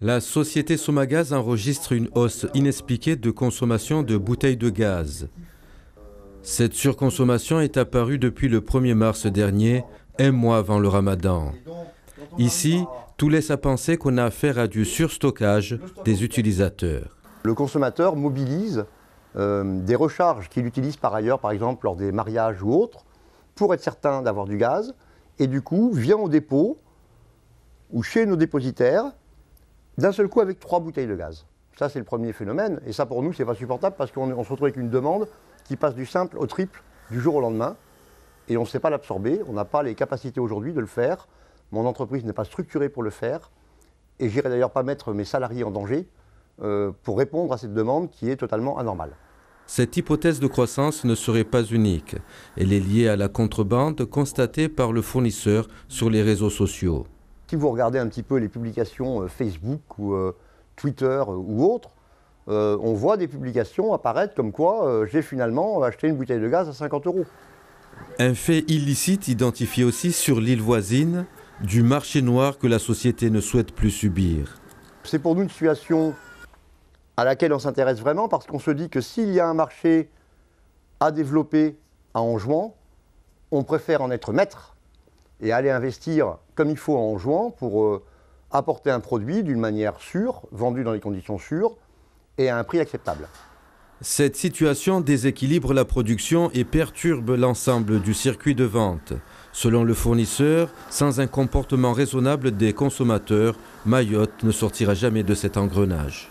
La société Somagaz enregistre une hausse inexpliquée de consommation de bouteilles de gaz. Cette surconsommation est apparue depuis le 1er mars dernier, un mois avant le ramadan. Ici, tout laisse à penser qu'on a affaire à du surstockage des utilisateurs. Le consommateur mobilise euh, des recharges qu'il utilise par ailleurs, par exemple lors des mariages ou autres, pour être certain d'avoir du gaz, et du coup vient au dépôt ou chez nos dépositaires d'un seul coup avec trois bouteilles de gaz. Ça, c'est le premier phénomène. Et ça, pour nous, c'est pas supportable parce qu'on se retrouve avec une demande qui passe du simple au triple du jour au lendemain. Et on ne sait pas l'absorber. On n'a pas les capacités aujourd'hui de le faire. Mon entreprise n'est pas structurée pour le faire. Et j'irai d'ailleurs pas mettre mes salariés en danger euh, pour répondre à cette demande qui est totalement anormale. Cette hypothèse de croissance ne serait pas unique. Elle est liée à la contrebande constatée par le fournisseur sur les réseaux sociaux si vous regardez un petit peu les publications euh, Facebook ou euh, Twitter euh, ou autres, on voit des publications apparaître comme quoi j'ai finalement acheté une bouteille de gaz à 50 euros. Un fait illicite identifié aussi sur l'île voisine du marché noir que la société ne souhaite plus subir. C'est pour nous une situation à laquelle on s'intéresse vraiment parce qu'on se dit que s'il y a un marché à développer à Anjouan, on préfère en être maître et aller investir comme il faut en jouant pour euh, apporter un produit d'une manière sûre, vendu dans des conditions sûres et à un prix acceptable. Cette situation déséquilibre la production et perturbe l'ensemble du circuit de vente. Selon le fournisseur, sans un comportement raisonnable des consommateurs, Mayotte ne sortira jamais de cet engrenage.